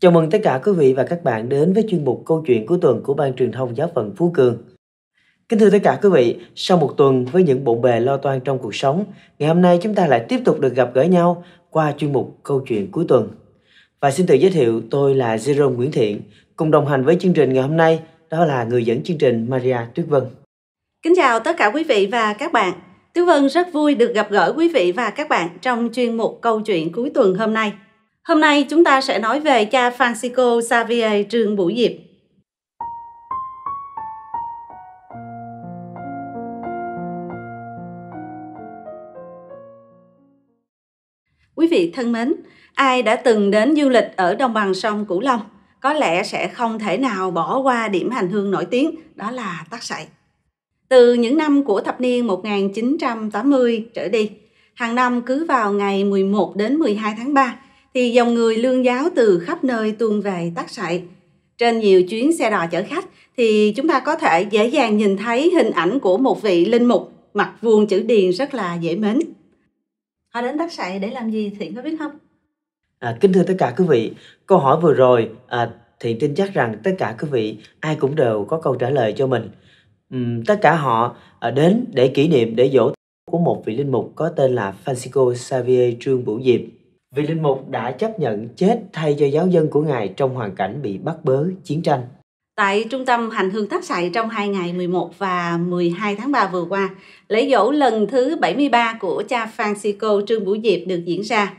Chào mừng tất cả quý vị và các bạn đến với chuyên mục Câu chuyện cuối tuần của Ban truyền thông giáo phận Phú Cường. Kính thưa tất cả quý vị, sau một tuần với những bộn bề lo toan trong cuộc sống, ngày hôm nay chúng ta lại tiếp tục được gặp gỡ nhau qua chuyên mục Câu chuyện cuối tuần. Và xin tự giới thiệu, tôi là Zero Nguyễn Thiện, cùng đồng hành với chương trình ngày hôm nay, đó là người dẫn chương trình Maria Tuyết Vân. Kính chào tất cả quý vị và các bạn. Tuyết Vân rất vui được gặp gỡ quý vị và các bạn trong chuyên mục Câu chuyện cuối tuần hôm nay. Hôm nay chúng ta sẽ nói về cha Francisco Xavier Trương Bửu Diệp. Quý vị thân mến, ai đã từng đến du lịch ở đồng bằng sông Cửu Long có lẽ sẽ không thể nào bỏ qua điểm hành hương nổi tiếng đó là tắc sậy. Từ những năm của thập niên 1980 trở đi, hàng năm cứ vào ngày 11 đến 12 tháng 3, thì dòng người lương giáo từ khắp nơi tuôn về tắt sại. Trên nhiều chuyến xe đò chở khách thì chúng ta có thể dễ dàng nhìn thấy hình ảnh của một vị linh mục mặt vuông chữ điền rất là dễ mến. Họ đến tắt sại để làm gì Thiện có biết không? À, kính thưa tất cả quý vị, câu hỏi vừa rồi à, Thiện tin chắc rằng tất cả quý vị ai cũng đều có câu trả lời cho mình. Uhm, tất cả họ à, đến để kỷ niệm để dỗ của một vị linh mục có tên là Francisco Xavier Trương Bửu Diệp Vị linh mục đã chấp nhận chết thay cho giáo dân của ngài trong hoàn cảnh bị bắt bớ chiến tranh. Tại trung tâm hành hương Tháp Sài trong hai ngày 11 và 12 tháng 3 vừa qua, lễ dỗ lần thứ 73 của cha Francisco Trương Bửu Diệp được diễn ra.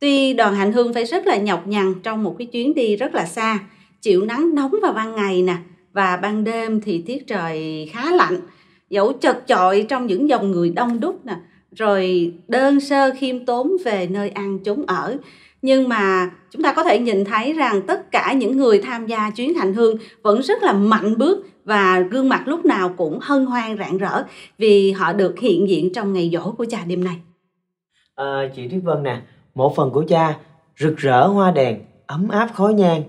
Tuy đoàn hành hương phải rất là nhọc nhằn trong một cái chuyến đi rất là xa, chịu nắng nóng vào ban ngày nè và ban đêm thì tiết trời khá lạnh, dẫu chật chội trong những dòng người đông đúc nè, rồi đơn sơ khiêm tốn về nơi ăn chốn ở nhưng mà chúng ta có thể nhìn thấy rằng tất cả những người tham gia chuyến hành hương vẫn rất là mạnh bước và gương mặt lúc nào cũng hân hoan rạng rỡ vì họ được hiện diện trong ngày dỗ của cha đêm nay à, chị Thúy Vân nè một phần của cha rực rỡ hoa đèn ấm áp khói nhang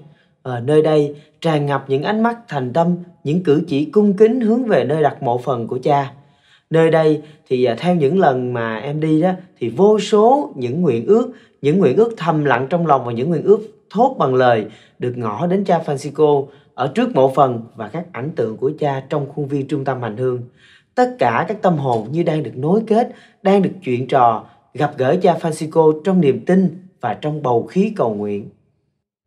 ở ờ, à, nơi đây tràn ngập những ánh mắt thành tâm những cử chỉ cung kính hướng về nơi đặt mộ phần của cha nơi đây thì à, theo những lần mà em đi đó thì vô số những nguyện ước những nguyện ước thầm lặng trong lòng và những nguyện ước thốt bằng lời được ngỏ đến cha Francisco ở trước mộ phần và các ảnh tượng của cha trong khuôn viên trung tâm hành hương. Tất cả các tâm hồn như đang được nối kết, đang được chuyện trò, gặp gỡ cha Francisco trong niềm tin và trong bầu khí cầu nguyện.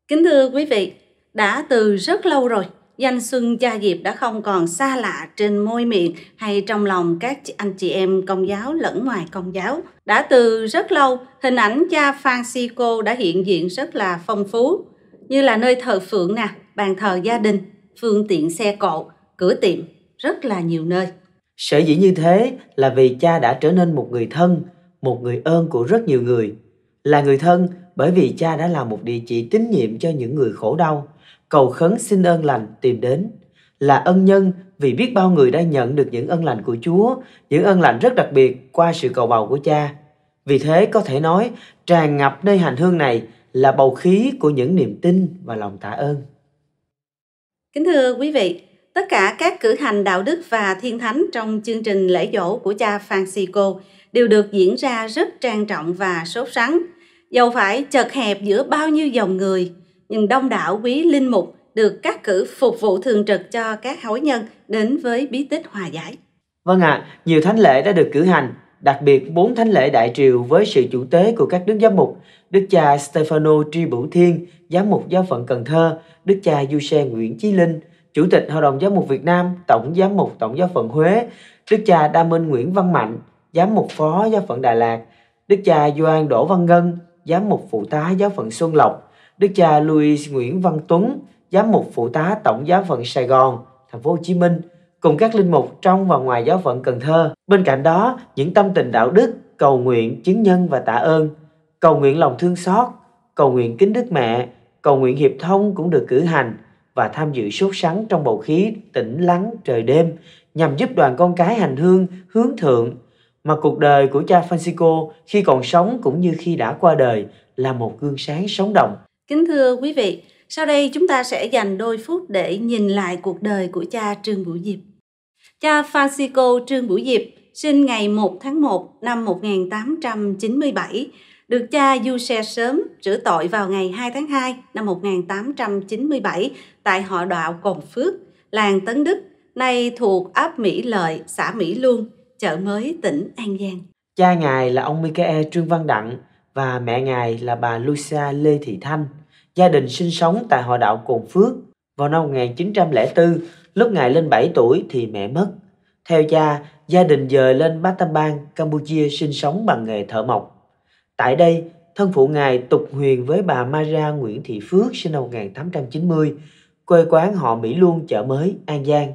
Kính thưa quý vị, đã từ rất lâu rồi, danh xuân cha diệp đã không còn xa lạ trên môi miệng hay trong lòng các anh chị em công giáo lẫn ngoài công giáo. Đã từ rất lâu, hình ảnh cha Francisco đã hiện diện rất là phong phú, như là nơi thờ phượng nè, bàn thờ gia đình, phương tiện xe cộ, cửa tiệm, rất là nhiều nơi. Sở dĩ như thế là vì cha đã trở nên một người thân, một người ơn của rất nhiều người. Là người thân bởi vì cha đã là một địa chỉ tín nhiệm cho những người khổ đau, cầu khấn xin ơn lành tìm đến là ân nhân vì biết bao người đã nhận được những ân lành của Chúa, những ân lành rất đặc biệt qua sự cầu bầu của cha. Vì thế có thể nói tràn ngập nơi hành hương này là bầu khí của những niềm tin và lòng tạ ơn. Kính thưa quý vị, tất cả các cử hành đạo đức và thiên thánh trong chương trình lễ dỗ của cha Francisco đều được diễn ra rất trang trọng và sốt sắng. Dầu phải chật hẹp giữa bao nhiêu dòng người – nhưng đông đảo quý linh mục được các cử phục vụ thường trực cho các hối nhân đến với bí tích hòa giải. Vâng ạ, à, nhiều thánh lễ đã được cử hành, đặc biệt bốn thánh lễ đại triều với sự chủ tế của các đức giám mục, Đức cha Stefano Tri Bửu Thiên, giám mục giáo phận Cần Thơ, Đức cha Du Xe Nguyễn Chí Linh, Chủ tịch Hội đồng Giám mục Việt Nam, Tổng giám mục Tổng giáo phận Huế, Đức cha Đa Minh Nguyễn Văn Mạnh, giám mục Phó giáo phận Đà Lạt, Đức cha Doan Đỗ Văn Ngân, giám mục phụ tá giáo phận Xuân Lộc, Đức cha Louis Nguyễn Văn Tuấn, giám mục phụ tá tổng giáo phận Sài Gòn, thành phố Hồ Chí Minh, cùng các linh mục trong và ngoài giáo phận Cần Thơ. Bên cạnh đó, những tâm tình đạo đức, cầu nguyện, chứng nhân và tạ ơn, cầu nguyện lòng thương xót, cầu nguyện kính đức mẹ, cầu nguyện hiệp thông cũng được cử hành và tham dự sốt sắng trong bầu khí tĩnh lắng trời đêm nhằm giúp đoàn con cái hành hương hướng thượng mà cuộc đời của cha Francisco khi còn sống cũng như khi đã qua đời là một gương sáng sống động Kính thưa quý vị, sau đây chúng ta sẽ dành đôi phút để nhìn lại cuộc đời của cha Trương Bửu Diệp. Cha Francisco Trương Bửu Diệp sinh ngày 1 tháng 1 năm 1897, được cha du xe sớm rửa tội vào ngày 2 tháng 2 năm 1897 tại họ đạo Cồn Phước, làng Tấn Đức, nay thuộc ấp Mỹ Lợi, xã Mỹ Luông, chợ mới tỉnh An Giang. Cha ngài là ông Michael Trương Văn Đặng, và mẹ ngài là bà Lucia Lê Thị Thanh. Gia đình sinh sống tại họ đạo Cồn Phước. Vào năm 1904, lúc ngài lên 7 tuổi thì mẹ mất. Theo cha, gia đình dời lên Battambang, Campuchia sinh sống bằng nghề thợ mộc. Tại đây, thân phụ ngài tục huyền với bà Mara Nguyễn Thị Phước sinh năm 1890, quê quán họ Mỹ Luông chợ mới An Giang.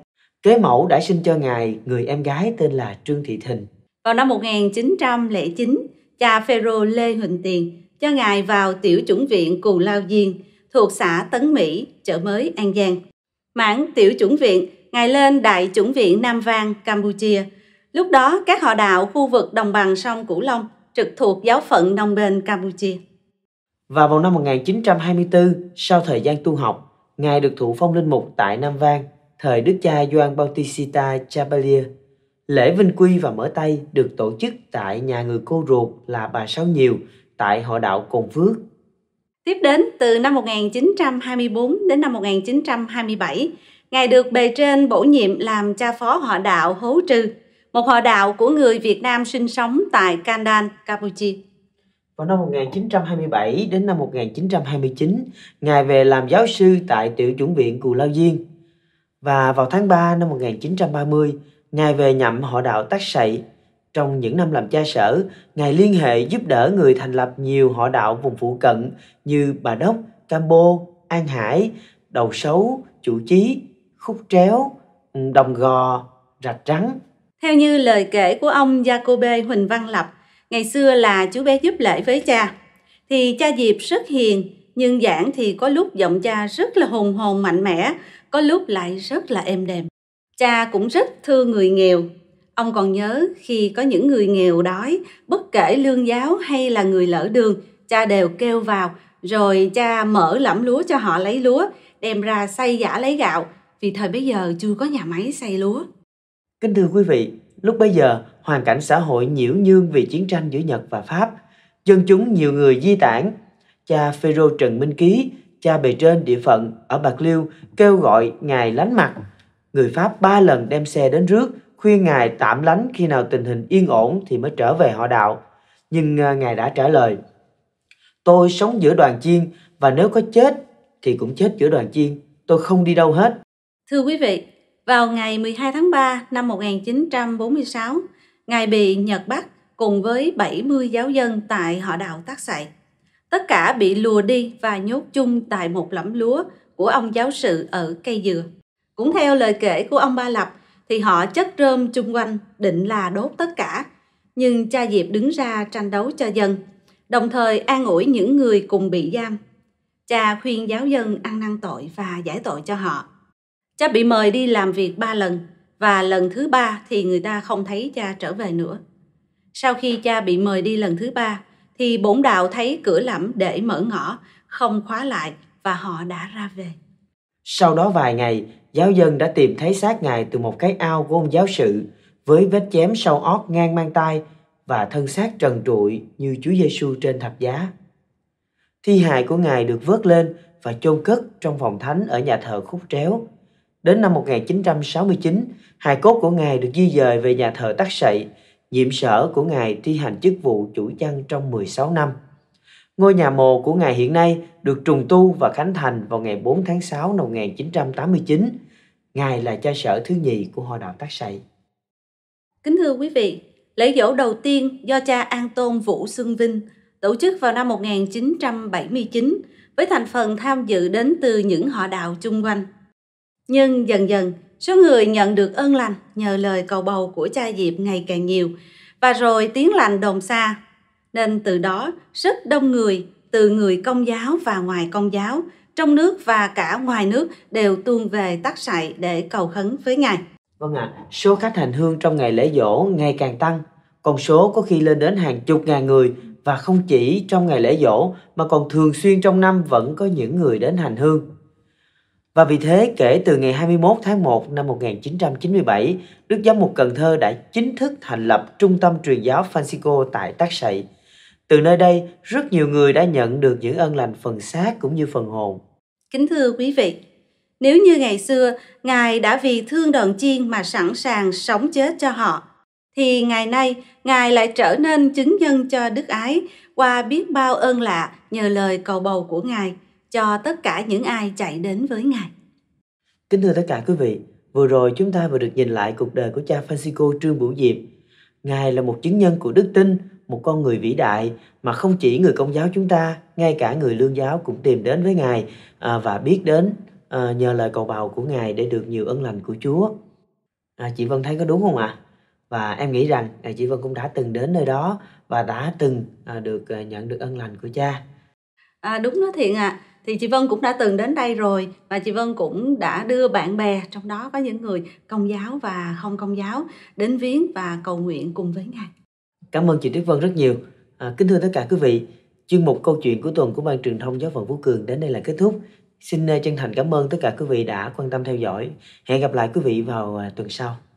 Kế mẫu đã sinh cho ngài người em gái tên là Trương Thị Thìn. Vào năm 1909, cha Phêrô Lê Huỳnh Tiền cho ngài vào tiểu chủng viện Cù Lao Diên thuộc xã Tấn Mỹ, chợ mới An Giang. Mãn tiểu chủng viện, ngài lên đại chủng viện Nam Vang, Campuchia. Lúc đó các họ đạo khu vực đồng bằng sông Cửu Long trực thuộc giáo phận Nông Bên Campuchia. Và vào năm 1924, sau thời gian tu học, ngài được thụ phong linh mục tại Nam Vang, thời đức cha Doan Bautista Chapelier Lễ Vinh Quy và Mở Tay được tổ chức tại nhà người cô ruột là bà Sáu Nhiều tại Họ đạo Cồn Phước. Tiếp đến, từ năm 1924 đến năm 1927, Ngài được bề trên bổ nhiệm làm cha phó họ đạo Hố Trư, một họ đạo của người Việt Nam sinh sống tại Kandan, Campuchia. Vào năm 1927 đến năm 1929, Ngài về làm giáo sư tại Tiểu chủng viện Cù Lao Diên. Và vào tháng 3 năm 1930, Ngài về nhậm họ đạo tác sậy. Trong những năm làm cha sở, Ngài liên hệ giúp đỡ người thành lập nhiều họ đạo vùng phụ cận như Bà Đốc, Cambo, An Hải, Đầu Sấu, Chủ Chí, Khúc Tréo, Đồng Gò, Rạch Trắng. Theo như lời kể của ông Jacobe Huỳnh Văn Lập, ngày xưa là chú bé giúp lễ với cha, thì cha Diệp rất hiền, nhưng giảng thì có lúc giọng cha rất là hùng hồn mạnh mẽ, có lúc lại rất là êm đềm. Cha cũng rất thương người nghèo. Ông còn nhớ khi có những người nghèo đói, bất kể lương giáo hay là người lỡ đường, cha đều kêu vào, rồi cha mở lẫm lúa cho họ lấy lúa, đem ra xay giả lấy gạo, vì thời bấy giờ chưa có nhà máy xay lúa. Kính thưa quý vị, lúc bấy giờ hoàn cảnh xã hội nhiễu nhương vì chiến tranh giữa Nhật và Pháp, dân chúng nhiều người di tản. Cha Phêrô Trần Minh Ký, cha bề trên địa phận ở Bạc Liêu kêu gọi ngài lánh mặt Người Pháp ba lần đem xe đến rước, khuyên Ngài tạm lánh khi nào tình hình yên ổn thì mới trở về họ đạo. Nhưng à, Ngài đã trả lời, tôi sống giữa đoàn chiên và nếu có chết thì cũng chết giữa đoàn chiên, tôi không đi đâu hết. Thưa quý vị, vào ngày 12 tháng 3 năm 1946, Ngài bị Nhật bắt cùng với 70 giáo dân tại họ đạo Tác Sậy. Tất cả bị lùa đi và nhốt chung tại một lẫm lúa của ông giáo sự ở cây dừa. Cũng theo lời kể của ông Ba Lập thì họ chất rơm chung quanh định là đốt tất cả. Nhưng cha Diệp đứng ra tranh đấu cho dân, đồng thời an ủi những người cùng bị giam. Cha khuyên giáo dân ăn năn tội và giải tội cho họ. Cha bị mời đi làm việc ba lần và lần thứ ba thì người ta không thấy cha trở về nữa. Sau khi cha bị mời đi lần thứ ba thì bổn đạo thấy cửa lẫm để mở ngõ, không khóa lại và họ đã ra về. Sau đó vài ngày, giáo dân đã tìm thấy xác ngài từ một cái ao của ông giáo sự với vết chém sau óc ngang mang tay và thân xác trần trụi như Chúa Giêsu trên thập giá. Thi hài của ngài được vớt lên và chôn cất trong phòng thánh ở nhà thờ Khúc Tréo. Đến năm 1969, hài cốt của ngài được di dời về nhà thờ Tắc Sậy, nhiệm sở của ngài thi hành chức vụ chủ chăn trong 16 năm. Ngôi nhà mồ của ngài hiện nay được trùng tu và khánh thành vào ngày 4 tháng 6 năm 1989. Ngài là cha sở thứ nhì của Hội đạo Tác Sậy. Kính thưa quý vị, lễ dỗ đầu tiên do cha An Tôn Vũ Xuân Vinh tổ chức vào năm 1979 với thành phần tham dự đến từ những họ đạo chung quanh. Nhưng dần dần, số người nhận được ơn lành nhờ lời cầu bầu của cha Diệp ngày càng nhiều và rồi tiếng lành đồn xa nên từ đó rất đông người, từ người công giáo và ngoài công giáo, trong nước và cả ngoài nước đều tuôn về tác sại để cầu khấn với Ngài. Vâng ạ, à, số khách hành hương trong ngày lễ dỗ ngày càng tăng, con số có khi lên đến hàng chục ngàn người và không chỉ trong ngày lễ dỗ mà còn thường xuyên trong năm vẫn có những người đến hành hương. Và vì thế, kể từ ngày 21 tháng 1 năm 1997, Đức Giám mục Cần Thơ đã chính thức thành lập Trung tâm truyền giáo Francisco tại Tác Sậy, từ nơi đây, rất nhiều người đã nhận được những ân lành phần xác cũng như phần hồn. Kính thưa quý vị, nếu như ngày xưa Ngài đã vì thương đoàn chiên mà sẵn sàng sống chết cho họ, thì ngày nay Ngài lại trở nên chứng nhân cho đức ái qua biết bao ơn lạ nhờ lời cầu bầu của Ngài cho tất cả những ai chạy đến với Ngài. Kính thưa tất cả quý vị, vừa rồi chúng ta vừa được nhìn lại cuộc đời của cha Francisco Trương Bửu Diệp. Ngài là một chứng nhân của đức tin, một con người vĩ đại mà không chỉ người công giáo chúng ta ngay cả người lương giáo cũng tìm đến với ngài à, và biết đến à, nhờ lời cầu bào của ngài để được nhiều ân lành của chúa à, chị vân thấy có đúng không ạ à? và em nghĩ rằng à, chị vân cũng đã từng đến nơi đó và đã từng à, được à, nhận được ân lành của cha à, đúng đó thiện ạ à. thì chị vân cũng đã từng đến đây rồi và chị vân cũng đã đưa bạn bè trong đó có những người công giáo và không công giáo đến viếng và cầu nguyện cùng với ngài Cảm ơn chị Đức Vân rất nhiều. À, kính thưa tất cả quý vị, chuyên mục câu chuyện của tuần của ban truyền thông giáo phận Phú Cường đến đây là kết thúc. Xin à, chân thành cảm ơn tất cả quý vị đã quan tâm theo dõi. Hẹn gặp lại quý vị vào à, tuần sau.